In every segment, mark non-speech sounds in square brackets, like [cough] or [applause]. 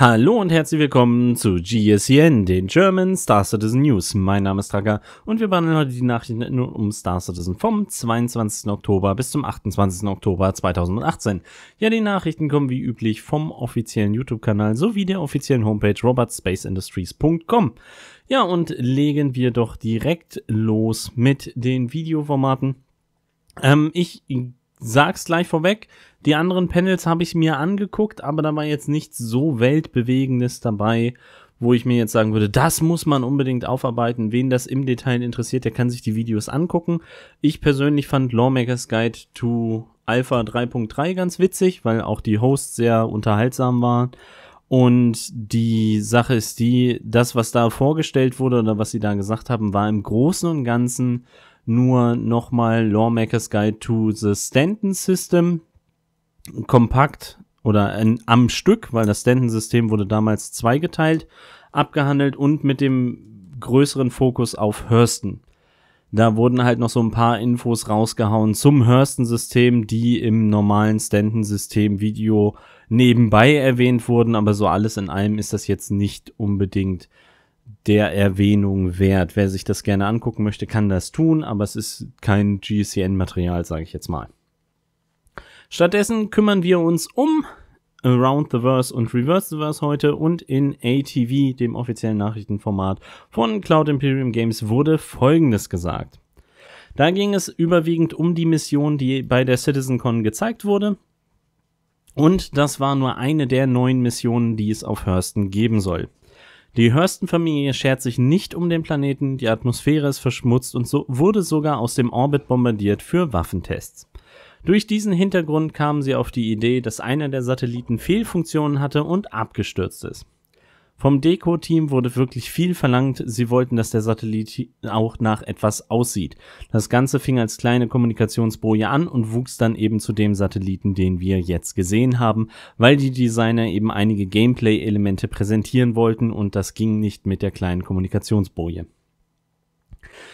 Hallo und herzlich willkommen zu GSCN, den German Star Citizen News. Mein Name ist Tracker und wir behandeln heute die Nachrichten um Star Citizen vom 22. Oktober bis zum 28. Oktober 2018. Ja, die Nachrichten kommen wie üblich vom offiziellen YouTube-Kanal sowie der offiziellen Homepage robotspaceindustries.com. Ja, und legen wir doch direkt los mit den Videoformaten. Ähm, ich sag's gleich vorweg. Die anderen Panels habe ich mir angeguckt, aber da war jetzt nichts so weltbewegendes dabei, wo ich mir jetzt sagen würde, das muss man unbedingt aufarbeiten. Wen das im Detail interessiert, der kann sich die Videos angucken. Ich persönlich fand Lawmakers Guide to Alpha 3.3 ganz witzig, weil auch die Hosts sehr unterhaltsam waren. Und die Sache ist die, das, was da vorgestellt wurde oder was sie da gesagt haben, war im Großen und Ganzen nur nochmal Lawmaker's Guide to the Stanton System. Kompakt oder in, am Stück, weil das Stanton-System wurde damals zweigeteilt, abgehandelt und mit dem größeren Fokus auf Hurston. Da wurden halt noch so ein paar Infos rausgehauen zum Hurston-System, die im normalen Stanton-System-Video nebenbei erwähnt wurden, aber so alles in allem ist das jetzt nicht unbedingt der Erwähnung wert. Wer sich das gerne angucken möchte, kann das tun, aber es ist kein GCN-Material, sage ich jetzt mal. Stattdessen kümmern wir uns um Around the Verse und Reverse the Verse heute und in ATV, dem offiziellen Nachrichtenformat von Cloud Imperium Games, wurde Folgendes gesagt. Da ging es überwiegend um die Mission, die bei der CitizenCon gezeigt wurde. Und das war nur eine der neuen Missionen, die es auf Hurston geben soll. Die Hurston-Familie schert sich nicht um den Planeten, die Atmosphäre ist verschmutzt und so wurde sogar aus dem Orbit bombardiert für Waffentests. Durch diesen Hintergrund kamen sie auf die Idee, dass einer der Satelliten Fehlfunktionen hatte und abgestürzt ist. Vom Deko-Team wurde wirklich viel verlangt. Sie wollten, dass der Satellit auch nach etwas aussieht. Das Ganze fing als kleine Kommunikationsboje an und wuchs dann eben zu dem Satelliten, den wir jetzt gesehen haben, weil die Designer eben einige Gameplay-Elemente präsentieren wollten und das ging nicht mit der kleinen Kommunikationsboje.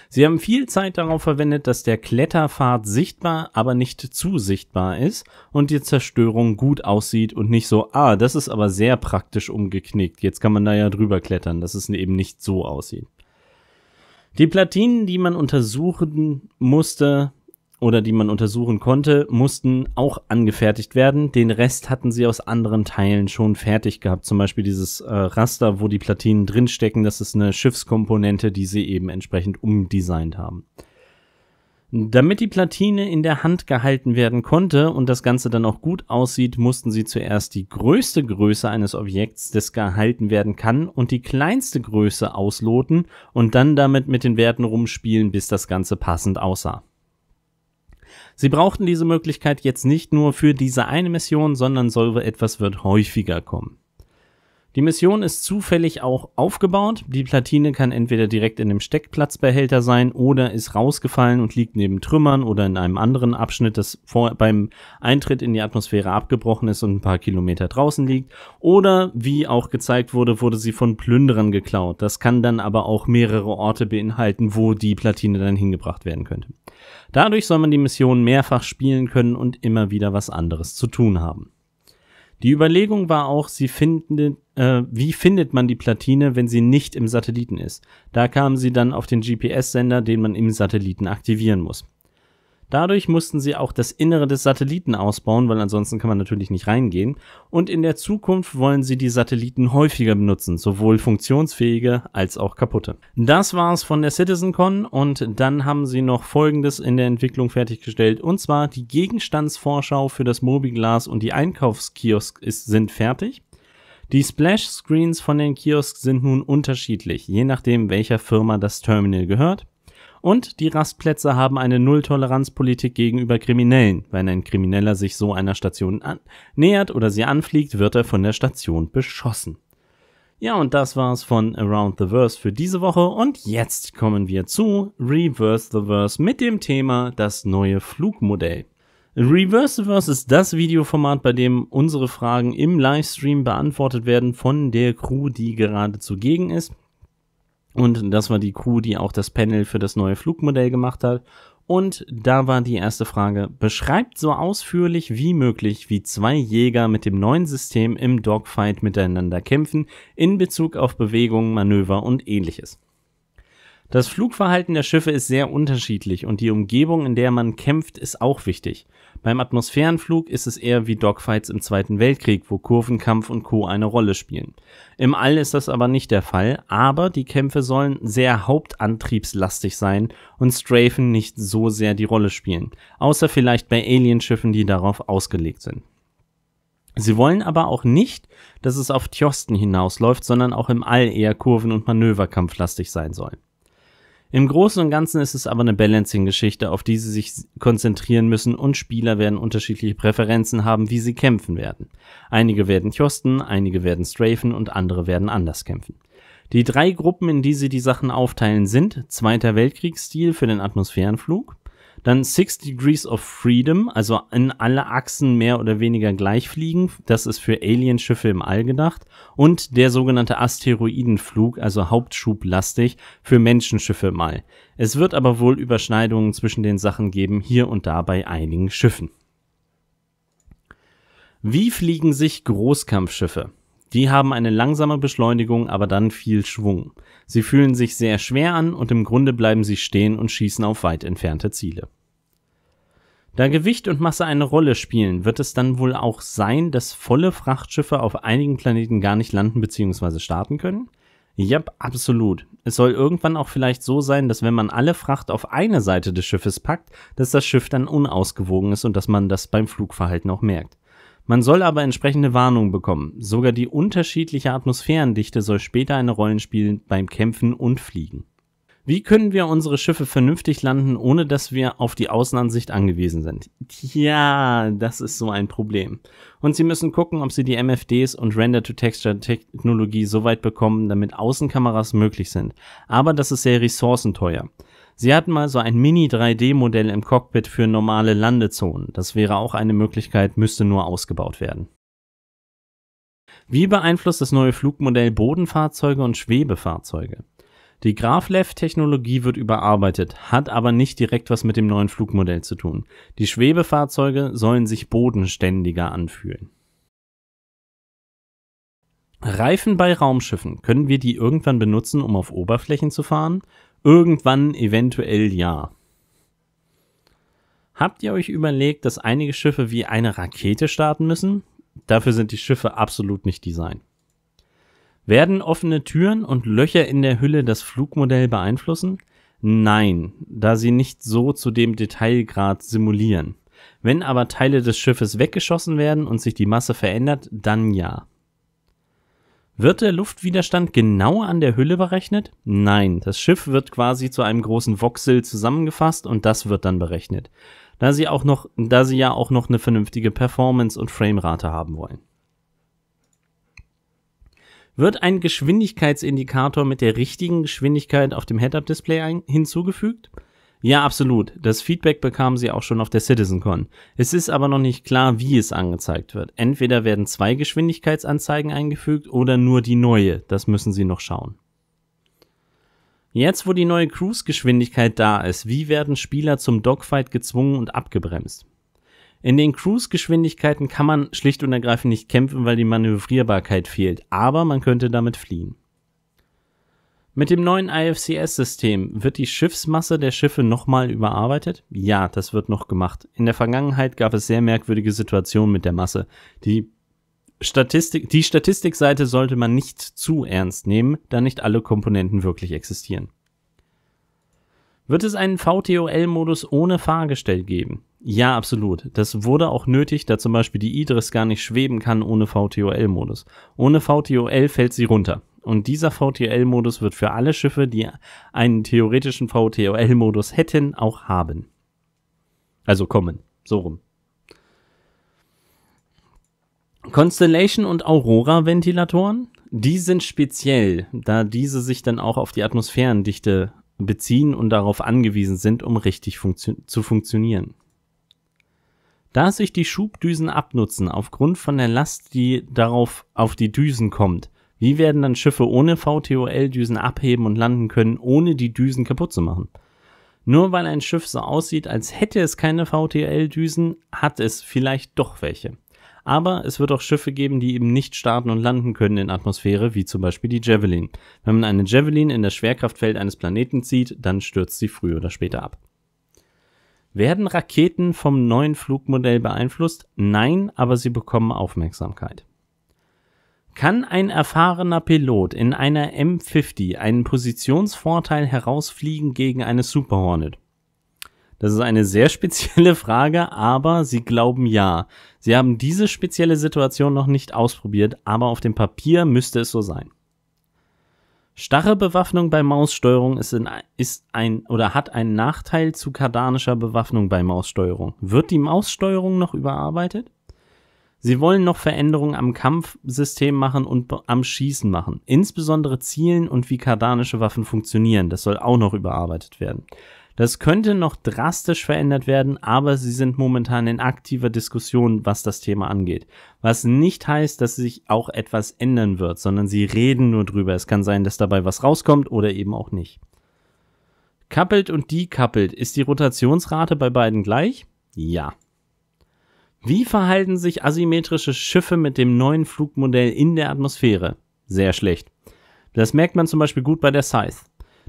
Sie haben viel Zeit darauf verwendet, dass der Kletterpfad sichtbar, aber nicht zu sichtbar ist und die Zerstörung gut aussieht und nicht so, ah, das ist aber sehr praktisch umgeknickt. Jetzt kann man da ja drüber klettern, dass es eben nicht so aussieht. Die Platinen, die man untersuchen musste, oder die man untersuchen konnte, mussten auch angefertigt werden. Den Rest hatten sie aus anderen Teilen schon fertig gehabt. Zum Beispiel dieses äh, Raster, wo die Platinen drinstecken, das ist eine Schiffskomponente, die sie eben entsprechend umdesignt haben. Damit die Platine in der Hand gehalten werden konnte und das Ganze dann auch gut aussieht, mussten sie zuerst die größte Größe eines Objekts, das gehalten werden kann, und die kleinste Größe ausloten und dann damit mit den Werten rumspielen, bis das Ganze passend aussah. Sie brauchten diese Möglichkeit jetzt nicht nur für diese eine Mission, sondern so etwas wird häufiger kommen. Die Mission ist zufällig auch aufgebaut. Die Platine kann entweder direkt in dem Steckplatzbehälter sein oder ist rausgefallen und liegt neben Trümmern oder in einem anderen Abschnitt, das vor, beim Eintritt in die Atmosphäre abgebrochen ist und ein paar Kilometer draußen liegt. Oder, wie auch gezeigt wurde, wurde sie von Plünderern geklaut. Das kann dann aber auch mehrere Orte beinhalten, wo die Platine dann hingebracht werden könnte. Dadurch soll man die Mission mehrfach spielen können und immer wieder was anderes zu tun haben. Die Überlegung war auch, sie findet äh, wie findet man die Platine, wenn sie nicht im Satelliten ist. Da kamen sie dann auf den GPS-Sender, den man im Satelliten aktivieren muss. Dadurch mussten sie auch das Innere des Satelliten ausbauen, weil ansonsten kann man natürlich nicht reingehen. Und in der Zukunft wollen sie die Satelliten häufiger benutzen, sowohl funktionsfähige als auch kaputte. Das war's von der CitizenCon und dann haben sie noch Folgendes in der Entwicklung fertiggestellt. Und zwar die Gegenstandsvorschau für das Mobiglas und die Einkaufskiosk ist, sind fertig. Die Splash-Screens von den Kiosks sind nun unterschiedlich, je nachdem welcher Firma das Terminal gehört. Und die Rastplätze haben eine Nulltoleranzpolitik gegenüber Kriminellen. Wenn ein Krimineller sich so einer Station nähert oder sie anfliegt, wird er von der Station beschossen. Ja, und das war's von Around the Verse für diese Woche. Und jetzt kommen wir zu Reverse the Verse mit dem Thema das neue Flugmodell. Reverse ist das Videoformat, bei dem unsere Fragen im Livestream beantwortet werden von der Crew, die gerade zugegen ist. Und das war die Crew, die auch das Panel für das neue Flugmodell gemacht hat. Und da war die erste Frage. Beschreibt so ausführlich wie möglich, wie zwei Jäger mit dem neuen System im Dogfight miteinander kämpfen, in Bezug auf Bewegungen, Manöver und ähnliches. Das Flugverhalten der Schiffe ist sehr unterschiedlich und die Umgebung, in der man kämpft, ist auch wichtig. Beim Atmosphärenflug ist es eher wie Dogfights im Zweiten Weltkrieg, wo Kurvenkampf und Co. eine Rolle spielen. Im All ist das aber nicht der Fall, aber die Kämpfe sollen sehr hauptantriebslastig sein und Strafen nicht so sehr die Rolle spielen, außer vielleicht bei Alienschiffen, die darauf ausgelegt sind. Sie wollen aber auch nicht, dass es auf Tjosten hinausläuft, sondern auch im All eher kurven- und manöverkampflastig sein soll. Im Großen und Ganzen ist es aber eine Balancing-Geschichte, auf die sie sich konzentrieren müssen und Spieler werden unterschiedliche Präferenzen haben, wie sie kämpfen werden. Einige werden chosten, einige werden strafen und andere werden anders kämpfen. Die drei Gruppen, in die sie die Sachen aufteilen, sind Zweiter Weltkriegsstil für den Atmosphärenflug, dann Six Degrees of Freedom, also in alle Achsen mehr oder weniger gleich fliegen. Das ist für Alienschiffe im All gedacht. Und der sogenannte Asteroidenflug, also Hauptschublastig, für Menschenschiffe im All. Es wird aber wohl Überschneidungen zwischen den Sachen geben, hier und da bei einigen Schiffen. Wie fliegen sich Großkampfschiffe? Die haben eine langsame Beschleunigung, aber dann viel Schwung. Sie fühlen sich sehr schwer an und im Grunde bleiben sie stehen und schießen auf weit entfernte Ziele. Da Gewicht und Masse eine Rolle spielen, wird es dann wohl auch sein, dass volle Frachtschiffe auf einigen Planeten gar nicht landen bzw. starten können? Ja, yep, absolut. Es soll irgendwann auch vielleicht so sein, dass wenn man alle Fracht auf eine Seite des Schiffes packt, dass das Schiff dann unausgewogen ist und dass man das beim Flugverhalten auch merkt. Man soll aber entsprechende Warnungen bekommen. Sogar die unterschiedliche Atmosphärendichte soll später eine Rolle spielen beim Kämpfen und Fliegen. Wie können wir unsere Schiffe vernünftig landen, ohne dass wir auf die Außenansicht angewiesen sind? Ja, das ist so ein Problem. Und Sie müssen gucken, ob Sie die MFDs und Render-to-Texture-Technologie so weit bekommen, damit Außenkameras möglich sind. Aber das ist sehr ressourcenteuer. Sie hatten mal so ein Mini-3D-Modell im Cockpit für normale Landezonen. Das wäre auch eine Möglichkeit, müsste nur ausgebaut werden. Wie beeinflusst das neue Flugmodell Bodenfahrzeuge und Schwebefahrzeuge? Die graflev technologie wird überarbeitet, hat aber nicht direkt was mit dem neuen Flugmodell zu tun. Die Schwebefahrzeuge sollen sich bodenständiger anfühlen. Reifen bei Raumschiffen. Können wir die irgendwann benutzen, um auf Oberflächen zu fahren? Irgendwann eventuell ja. Habt ihr euch überlegt, dass einige Schiffe wie eine Rakete starten müssen? Dafür sind die Schiffe absolut nicht designt. Werden offene Türen und Löcher in der Hülle das Flugmodell beeinflussen? Nein, da sie nicht so zu dem Detailgrad simulieren. Wenn aber Teile des Schiffes weggeschossen werden und sich die Masse verändert, dann ja. Wird der Luftwiderstand genau an der Hülle berechnet? Nein, das Schiff wird quasi zu einem großen Voxel zusammengefasst und das wird dann berechnet. Da sie, auch noch, da sie ja auch noch eine vernünftige Performance und Framerate haben wollen. Wird ein Geschwindigkeitsindikator mit der richtigen Geschwindigkeit auf dem Head-Up-Display hinzugefügt? Ja, absolut. Das Feedback bekamen sie auch schon auf der CitizenCon. Es ist aber noch nicht klar, wie es angezeigt wird. Entweder werden zwei Geschwindigkeitsanzeigen eingefügt oder nur die neue. Das müssen sie noch schauen. Jetzt, wo die neue Cruise-Geschwindigkeit da ist, wie werden Spieler zum Dogfight gezwungen und abgebremst? In den Cruise-Geschwindigkeiten kann man schlicht und ergreifend nicht kämpfen, weil die Manövrierbarkeit fehlt, aber man könnte damit fliehen. Mit dem neuen IFCS-System wird die Schiffsmasse der Schiffe nochmal überarbeitet? Ja, das wird noch gemacht. In der Vergangenheit gab es sehr merkwürdige Situationen mit der Masse. Die Statistik, die Statistikseite sollte man nicht zu ernst nehmen, da nicht alle Komponenten wirklich existieren. Wird es einen VTOL-Modus ohne Fahrgestell geben? Ja, absolut. Das wurde auch nötig, da zum Beispiel die Idris gar nicht schweben kann ohne VTOL-Modus. Ohne VTOL fällt sie runter. Und dieser VTOL-Modus wird für alle Schiffe, die einen theoretischen VTOL-Modus hätten, auch haben. Also kommen. So rum. Constellation und Aurora-Ventilatoren, die sind speziell, da diese sich dann auch auf die Atmosphärendichte beziehen und darauf angewiesen sind, um richtig funktio zu funktionieren. Da sich die Schubdüsen abnutzen aufgrund von der Last, die darauf auf die Düsen kommt, wie werden dann Schiffe ohne VTOL-Düsen abheben und landen können, ohne die Düsen kaputt zu machen? Nur weil ein Schiff so aussieht, als hätte es keine vtol düsen hat es vielleicht doch welche. Aber es wird auch Schiffe geben, die eben nicht starten und landen können in Atmosphäre, wie zum Beispiel die Javelin. Wenn man eine Javelin in das Schwerkraftfeld eines Planeten zieht, dann stürzt sie früher oder später ab. Werden Raketen vom neuen Flugmodell beeinflusst? Nein, aber sie bekommen Aufmerksamkeit. Kann ein erfahrener Pilot in einer M50 einen Positionsvorteil herausfliegen gegen eine Super Hornet? Das ist eine sehr [laughs] spezielle Frage, aber Sie glauben ja. Sie haben diese spezielle Situation noch nicht ausprobiert, aber auf dem Papier müsste es so sein. Starre Bewaffnung bei Maussteuerung ist, in, ist ein oder hat einen Nachteil zu kardanischer Bewaffnung bei Maussteuerung. Wird die Maussteuerung noch überarbeitet? Sie wollen noch Veränderungen am Kampfsystem machen und am Schießen machen. Insbesondere Zielen und wie kardanische Waffen funktionieren. Das soll auch noch überarbeitet werden. Das könnte noch drastisch verändert werden, aber sie sind momentan in aktiver Diskussion, was das Thema angeht. Was nicht heißt, dass sich auch etwas ändern wird, sondern sie reden nur drüber. Es kann sein, dass dabei was rauskommt oder eben auch nicht. Coupled und decoupled. Ist die Rotationsrate bei beiden gleich? Ja. Wie verhalten sich asymmetrische Schiffe mit dem neuen Flugmodell in der Atmosphäre? Sehr schlecht. Das merkt man zum Beispiel gut bei der Scythe.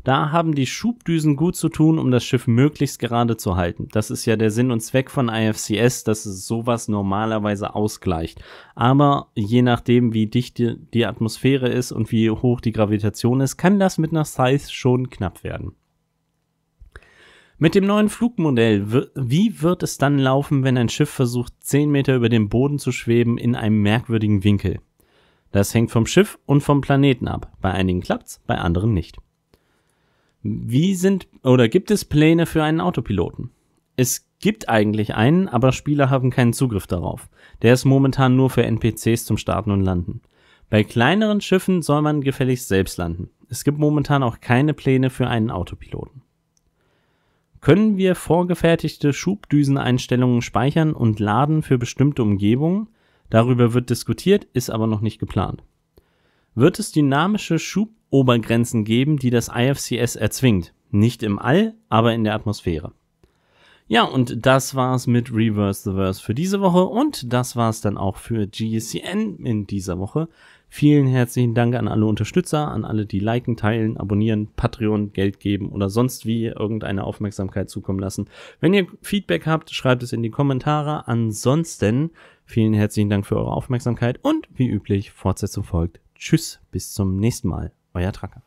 Da haben die Schubdüsen gut zu tun, um das Schiff möglichst gerade zu halten. Das ist ja der Sinn und Zweck von IFCS, dass es sowas normalerweise ausgleicht. Aber je nachdem, wie dicht die Atmosphäre ist und wie hoch die Gravitation ist, kann das mit einer Scythe schon knapp werden. Mit dem neuen Flugmodell, wie wird es dann laufen, wenn ein Schiff versucht, 10 Meter über dem Boden zu schweben in einem merkwürdigen Winkel? Das hängt vom Schiff und vom Planeten ab. Bei einigen klappt's, bei anderen nicht. Wie sind oder gibt es Pläne für einen Autopiloten? Es gibt eigentlich einen, aber Spieler haben keinen Zugriff darauf. Der ist momentan nur für NPCs zum Starten und Landen. Bei kleineren Schiffen soll man gefälligst selbst landen. Es gibt momentan auch keine Pläne für einen Autopiloten können wir vorgefertigte Schubdüseneinstellungen speichern und laden für bestimmte Umgebungen. Darüber wird diskutiert, ist aber noch nicht geplant. Wird es dynamische Schubobergrenzen geben, die das IFCS erzwingt? Nicht im All, aber in der Atmosphäre. Ja, und das war's mit Reverse the Verse für diese Woche und das war's dann auch für GSCN in dieser Woche. Vielen herzlichen Dank an alle Unterstützer, an alle, die liken, teilen, abonnieren, Patreon, Geld geben oder sonst wie irgendeine Aufmerksamkeit zukommen lassen. Wenn ihr Feedback habt, schreibt es in die Kommentare. Ansonsten vielen herzlichen Dank für eure Aufmerksamkeit und wie üblich Fortsetzung folgt. Tschüss, bis zum nächsten Mal. Euer Tracker.